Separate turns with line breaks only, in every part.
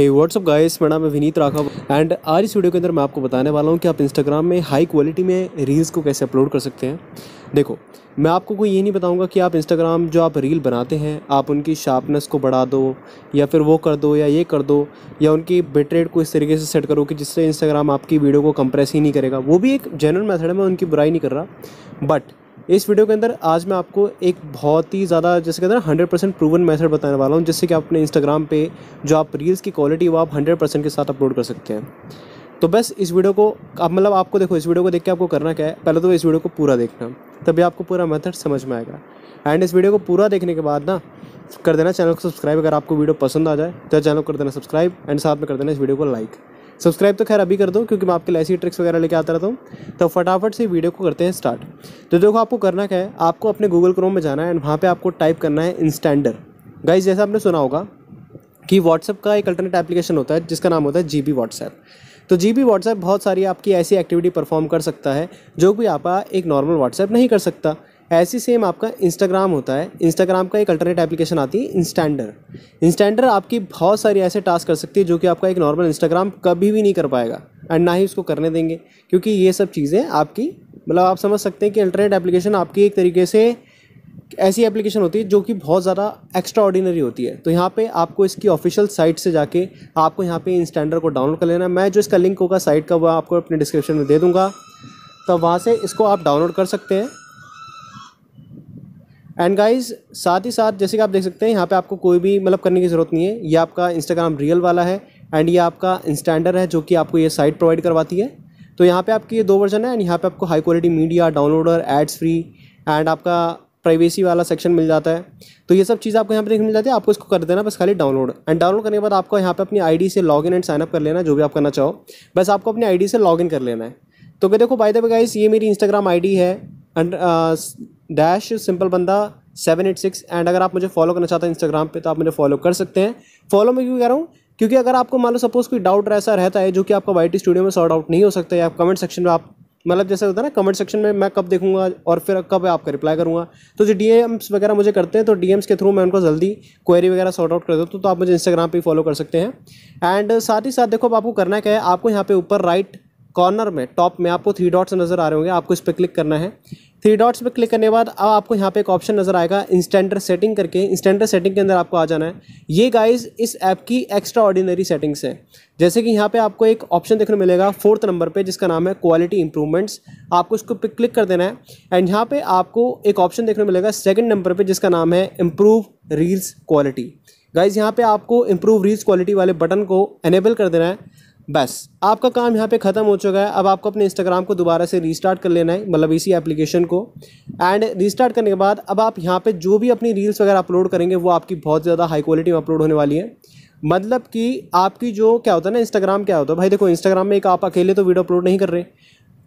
हे WhatsApp guys मेरा नाम है विनीत राघव एंड आज इस वीडियो के अंदर मैं आपको बताने वाला हूँ कि आप इंस्टाग्राम में हाई क्वालिटी में रील्स को कैसे अपलोड कर सकते हैं देखो मैं आपको कोई ये नहीं बताऊंगा कि आप इंस्टाग्राम जो आप रील बनाते हैं आप उनकी शार्पनेस को बढ़ा दो या फिर वो कर दो या ये कर दो या उनकी बिट रेट को इस तरीके से सेट करो कि जिससे इंस्टाग्राम आपकी वीडियो को कंप्रेस ही नहीं करेगा वो भी एक जनरल मैथड है मैं उनकी बुराई नहीं कर रहा बट इस वीडियो के अंदर आज मैं आपको एक बहुत ही ज़्यादा जैसे कहते हैं हंड्रेड परसेंट प्रूवन मैथड बताने वाला हूँ जिससे कि आप अपने इंस्टाग्राम पे जो आप रील्स की क्वालिटी वो आप हंड्रेड परसेंट के साथ अपलोड कर सकते हैं तो बस इस वीडियो को आप मतलब आपको देखो इस वीडियो को देख के आपको करना क्या है पहले तो इस वीडियो को पूरा देखना तभी आपको पूरा मेथड समझ में आएगा एंड इस वीडियो को पूरा देखने के बाद ना कर देना चैनल को सब्सक्राइब अगर आपको वीडियो पसंद आ जाए तो चैनल को कर देना सब्सक्राइब एंड साथ में कर देना इस वीडियो को लाइक सब्सक्राइब तो खैर अभी कर दो क्योंकि मैं आपके लिए ऐसी ट्रिक्स वगैरह लेके आता रहता हूँ तो फटाफट से वीडियो को करते हैं स्टार्ट तो देखो आपको करना क्या है आपको अपने गूगल क्रोम में जाना है एंड वहाँ पर आपको टाइप करना है इंस्टैंडर गाइज जैसा आपने सुना होगा कि व्हाट्सअप का एक अल्टरनेट एप्लीकेशन होता है जिसका नाम होता है जी बी तो जी बी बहुत सारी आपकी ऐसी एक्टिविटी परफॉर्म कर सकता है जो कि आपका एक नॉर्मल व्हाट्सएप नहीं कर सकता ऐसे सेम आपका इंस्टाग्राम होता है इंस्टाग्राम का एक अल्टरनेट एप्लीकेशन आती है इंस्टैंडर इंस्टैंडर आपकी बहुत सारी ऐसे टास्क कर सकती है जो कि आपका एक नॉर्मल इंस्टाग्राम कभी भी नहीं कर पाएगा एंड ना ही उसको करने देंगे क्योंकि ये सब चीज़ें आपकी मतलब आप समझ सकते हैं कि अल्टरनेट एप्लीकेशन आपकी एक तरीके से ऐसी एप्लीकेशन होती है जो कि बहुत ज़्यादा एक्स्ट्रा ऑर्डिनरी होती है तो यहाँ पे आपको इसकी ऑफिशियल साइट से जाके आपको यहाँ पे इंस्टैंडर को डाउनलोड कर लेना है मैं जो इसका लिंक होगा साइट का वह आपको अपने डिस्क्रिप्शन में दे दूँगा तब तो वहाँ से इसको आप डाउनलोड कर सकते हैं एंड गाइज साथ ही साथ जैसे कि आप देख सकते हैं यहाँ पे आपको कोई भी मतलब करने की ज़रूरत नहीं है ये आपका इंस्टाग्राम रियल वाला है एंड ये आपका इंस्टैंडर है जो कि आपको ये साइट प्रोवाइड करवाती है तो यहाँ पे आपके ये दो वर्जन है एंड यहाँ पे आपको high quality media downloader ads free and आपका प्राइवेसी वाला सेक्शन मिल जाता है तो ये सब चीज़ आपको यहाँ पे देखने मिल जाती है आपको इसको कर देना बस खाली डाउनलोड एंड डाउनलोड करने के बाद आपको यहाँ पे अपनी आईडी से इन एंड साइनअप कर लेना जो भी आप करना चाहो बस आपको अपनी आईडी से इन कर लेना है तो क्या देखो बाय द वे गाइस ये मेरी इंस्टाग्राम आई है एंड डैश सिंपल बंदा सेवन एट सिक्स एंड अगर आप मुझे फॉलो करना चाहते हैं इंस्टाग्राम पे तो आप मुझे फॉलो कर सकते हैं फॉलो मैं क्यों कह रहा हूँ क्योंकि अगर आपको मान लो सपोज कोई डाउट ऐसा रहता है जो कि आपका वाई स्टूडियो में सॉर्ट आउट नहीं हो सकता है आप कमेंट सेक्शन में आप मतलब जैसे होता है ना कमेंट सेक्शन में मैं कब देखूंगा और फिर कब आपका रिप्लाई करूंगा तो जो डी वगैरह मुझे करते हैं तो डी के थ्रू मैं उनको जल्दी क्वेरी वगैरह सॉर्ट आउट कर देता हूँ तो आप मुझे इंस्टाग्राम पे फॉलो कर सकते हैं एंड साथ ही साथ देखो आपको करना क्या है आपको यहाँ पे ऊपर राइट कॉर्नर में टॉप में आपको थ्री डॉट्स नज़र आ रहे होंगे आपको इस पर क्लिक करना है थ्री डॉट्स पर क्लिक करने के बाद अब आपको यहाँ पे एक ऑप्शन नज़र आएगा इंस्टेंडर सेटिंग करके इंस्टेंडर सेटिंग के अंदर आपको आ जाना है ये गाइस इस ऐप की एक्स्ट्रा ऑर्डिनरी सेटिंग्स है जैसे कि यहाँ पे आपको एक ऑप्शन देखने मिलेगा फोर्थ नंबर पे जिसका नाम है क्वालिटी इंप्रूवमेंट्स आपको इसको क्लिक कर देना है एंड यहाँ पर आपको एक ऑप्शन देखने मिलेगा सेकेंड नंबर पर जिसका नाम है इम्प्रूव रील्स क्वालिटी गाइज़ यहाँ पर आपको इम्प्रूव रील्स क्वालिटी वाले बटन को एनेबल कर देना है बस आपका काम यहाँ पे ख़त्म हो चुका है अब आपको अपने इंस्टाग्राम को दोबारा से रीस्टार्ट कर लेना है मतलब इसी एप्लीकेशन को एंड रीस्टार्ट करने के बाद अब आप यहाँ पे जो भी अपनी रील्स वगैरह अपलोड करेंगे वो आपकी बहुत ज़्यादा हाई क्वालिटी में अपलोड होने वाली है मतलब कि आपकी जो क्या होता है ना इंस्टाग्राम क्या होता है भाई देखो इंस्टाग्राम में एक आप अकेले तो वीडियो अपलोड नहीं कर रहे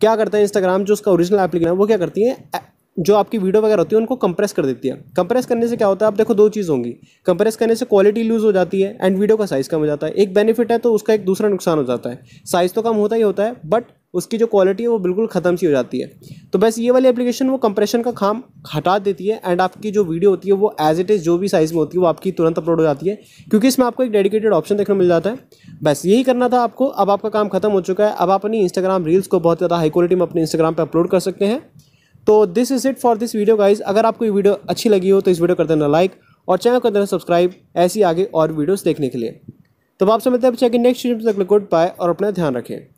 क्या करता है इंस्टाग्राम जो उसका ओरिजिनल एप्लीकेशन है वो क्या करती है जो आपकी वीडियो वगैरह होती है उनको कंप्रेस कर देती है कंप्रेस करने से क्या होता है आप देखो दो चीज़ होंगी कंप्रेस करने से क्वालिटी लूज़ हो जाती है एंड वीडियो का साइज़ कम हो जाता है एक बेनिफिट है तो उसका एक दूसरा नुकसान हो जाता है साइज़ तो कम होता ही होता है बट उसकी जो क्वालिटी है वो बिल्कुल ख़त्म सी हो जाती है तो बस ये वाली एप्लीकेशन वो कंप्रेशन का काम हटा देती है एंड आपकी जो वीडियो होती है वो एज इट इज़ जो भी साइज़ में होती है वो आपकी तुरंत अपलोड हो जाती है क्योंकि इसमें आपको एक डेडिकेटेड ऑप्शन देखने मिल जाता है बस यही करना था आपको अब आपका काम खत्म हो चुका है अब आप अपनी इंस्टाग्राम रील्स को बहुत ज़्यादा हाई क्वालिटी में अपने इंस्टाग्राम पर अपलोड कर सकते हैं तो this is it for this video guys अगर आपको ये वीडियो अच्छी लगी हो तो इस वीडियो कर देना लाइक और चैनल कर देना सब्सक्राइब ऐसी आगे और वीडियोस देखने के लिए तो तब आप समझते हैं नेक्स्ट वीडियो तक गुड बाय और अपना ध्यान रखें